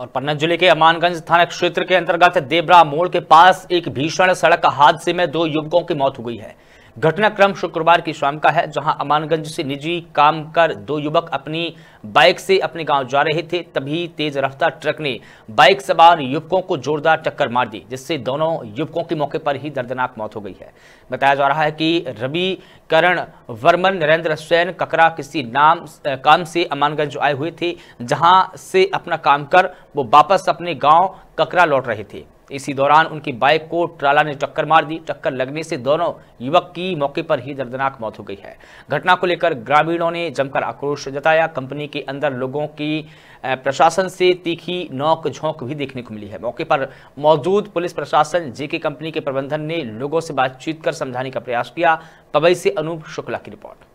और पन्ना जिले के अमानगंज थाना क्षेत्र के अंतर्गत देबरा मोड़ के पास एक भीषण सड़क हादसे में दो युवकों की मौत हो गई है घटनाक्रम शुक्रवार की शाम का है जहां अमानगंज से निजी काम कर दो युवक अपनी बाइक से अपने गांव जा रहे थे तभी तेज रफ्तार ट्रक ने बाइक सवार युवकों को जोरदार टक्कर मार दी जिससे दोनों युवकों की मौके पर ही दर्दनाक मौत हो गई है बताया जा रहा है कि रवि करण वर्मन नरेंद्र सैन ककरा किसी नाम काम से अमानगंज आए हुए थे जहां से अपना काम कर वो वापस अपने गांव ककरा लौट रहे थे इसी दौरान उनकी बाइक को ट्राला ने टक्कर मार दी टक्कर लगने से दोनों युवक की मौके पर ही दर्दनाक मौत हो गई है घटना को लेकर ग्रामीणों ने जमकर आक्रोश जताया कंपनी के अंदर लोगों की प्रशासन से तीखी नौक झोंक भी देखने को मिली है मौके पर मौजूद पुलिस प्रशासन जेके कंपनी के प्रबंधन ने लोगों से बातचीत कर समझाने का प्रयास किया पबई से अनूप शुक्ला की रिपोर्ट